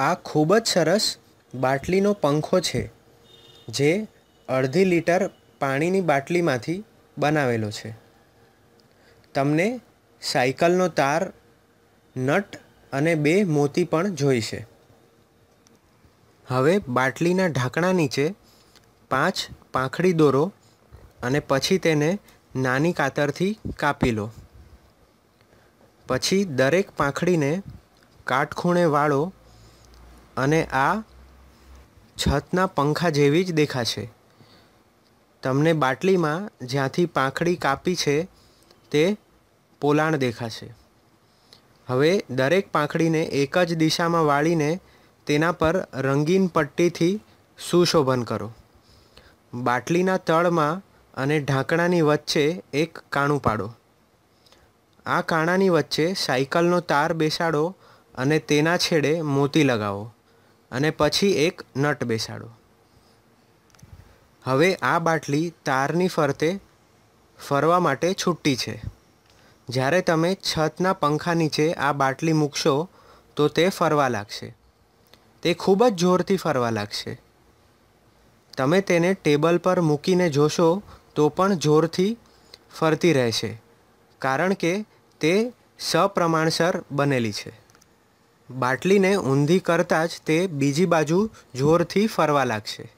આ ખૂબ જ સરસ બાટલીનો પંખો છે જે અડધી લિટર પાણીની બાટલીમાંથી બનાવેલો છે તમને સાયકલનો તાર નટ અને બે મોતી પણ જોઈશે હવે બાટલીના ઢાંકણા નીચે પાંચ પાંખડી દોરો અને પછી તેને નાની કાતરથી કાપી લો પછી દરેક પાંખડીને કાટખૂણે વાળો અને આ છતના પંખા જેવી જ દેખાશે તમને બાટલીમાં જ્યાંથી પાંખડી કાપી છે તે પોલાણ દેખાશે હવે દરેક પાંખડીને એક જ દિશામાં વાળીને તેના પર રંગીન પટ્ટીથી સુશોભન કરો બાટલીના તળમાં અને ઢાંકણાની વચ્ચે એક કાણું પાડો આ કાણાની વચ્ચે સાયકલનો તાર બેસાડો અને તેના છેડે મોતી લગાવો અને પછી એક નટ બેસાડો હવે આ બાટલી તારની ફરતે ફરવા માટે છૂટી છે જ્યારે તમે છતના પંખા નીચે આ બાટલી મૂકશો તો તે ફરવા લાગશે તે ખૂબ જ જોરથી ફરવા લાગશે તમે તેને ટેબલ પર મૂકીને જોશો તો પણ જોરથી ફરતી રહેશે કારણ કે તે સપ્રમાણસર બનેલી છે બાટલીને ઊંધી કરતાં જ તે બીજી બાજુ જોરથી ફરવા લાગશે